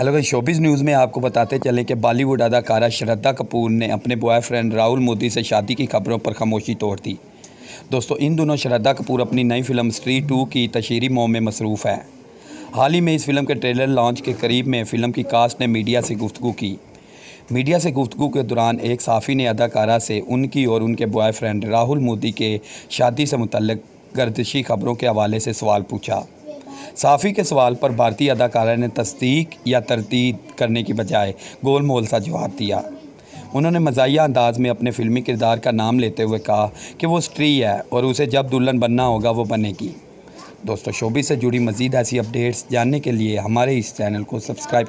hello भाई showbiz news में आपको बताते चलें कि बॉलीवुड अदाकारा श्रद्धा कपूर ने अपने बॉयफ्रेंड राहुल मोदी से शादी की खबरों पर खामोशी तोड़ दी दोस्तों इन दोनों श्रद्धा कपूर अपनी नई फिल्म स्ट्रीट टू की तशहरी मोह में मसरूफ़ है हाल ही में इस फिल्म के ट्रेलर लॉन्च के करीब में फ़िल्म की कास्ट ने मीडिया से गुफ्तु की मीडिया से गुफ्तु के दौरान एक साफ़ी ने अदाकारा से उनकी और उनके बॉयफ्रेंड राहुल मोदी के शादी से मुतल गर्दशी खबरों के हवाले से सवाल पूछा साफ़ी के सवाल पर भारतीय अदाकारा ने तस्दीक या तरतीब करने की बजाय गोलमोल सा जवाब दिया उन्होंने मजाया अंदाज में अपने फिल्मी किरदार का नाम लेते हुए कहा कि वो स्ट्री है और उसे जब दुल्हन बनना होगा वो बनेगी दोस्तों शोबी से जुड़ी मज़ीद ऐसी अपडेट्स जानने के लिए हमारे इस चैनल को सब्सक्राइब